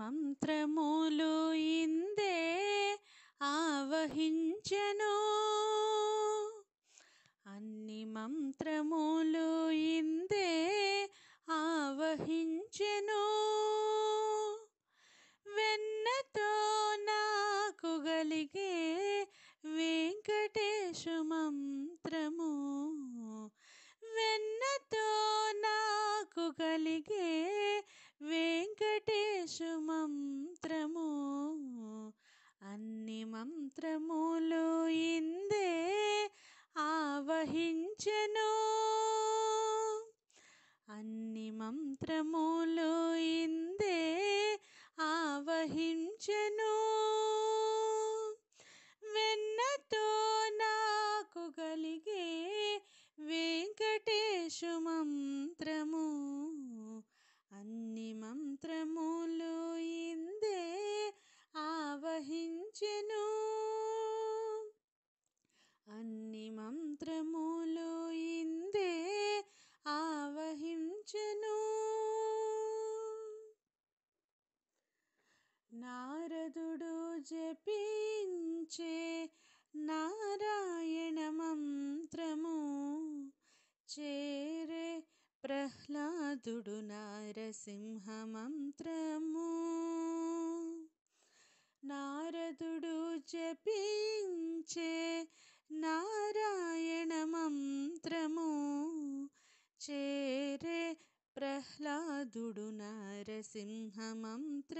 మంత్రములు ఇందే ఆవహించను బలములు ఇందే ఆవహించెను అన్ని మంత్రము జపించే నారాయణ మంత్రము చేరే ప్రహ్లాదుడు నారసింహ మంత్రము నారదుడు జపించే నారాయణ మంత్రము చేరే ప్రహ్లాదుడు నారసింహ మంత్ర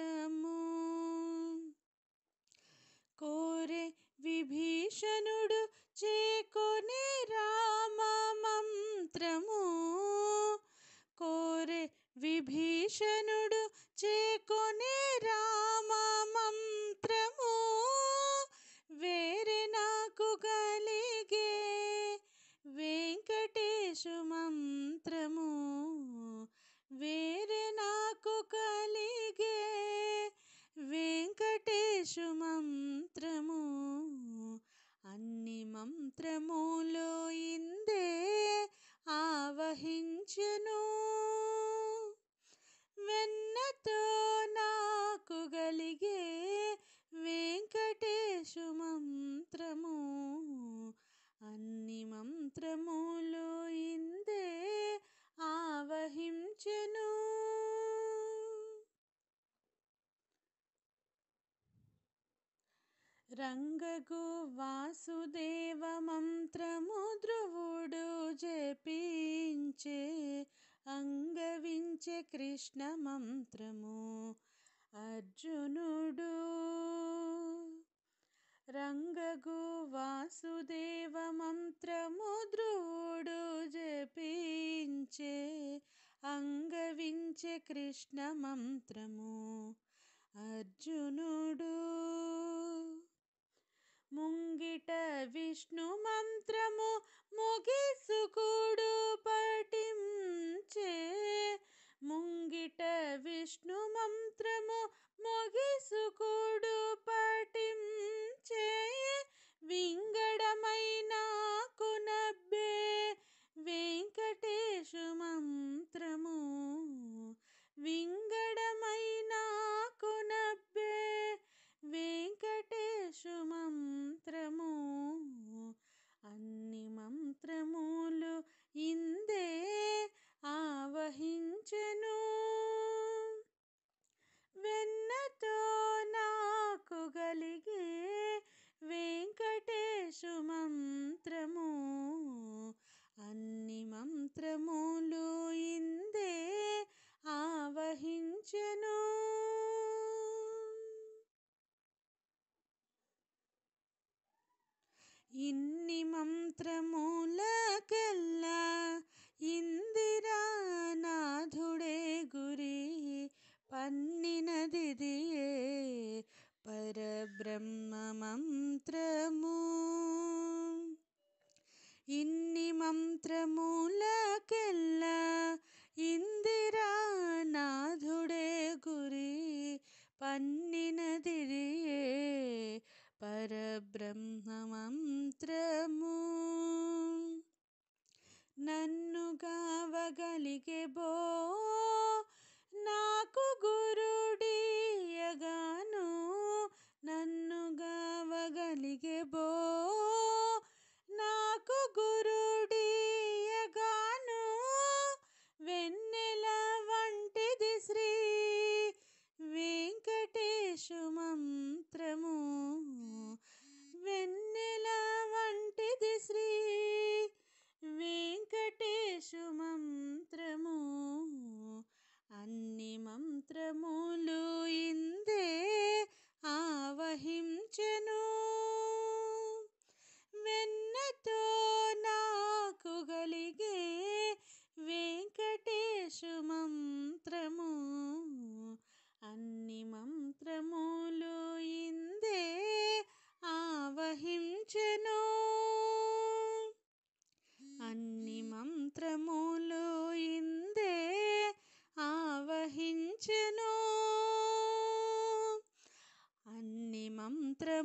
రంగగు వాసుదేవ మంత్రము ధ్రువుడు జపించే అంగవించే కృష్ణ మంత్రము అర్జునుడు రంగగు వాసుదేవ మంత్రము ధ్రువుడు జపించే అంగవించే కృష్ణ మంత్రము అర్జునుడు ముంగిట విష్ణు ഇന്നി మంత్రమూలకల్ల ഇന്ദിരാനാഥുടെ ഗുരി പന്നിനതിഥിയേ പരബ്രഹ്മ മന്ത്ര লীগে tres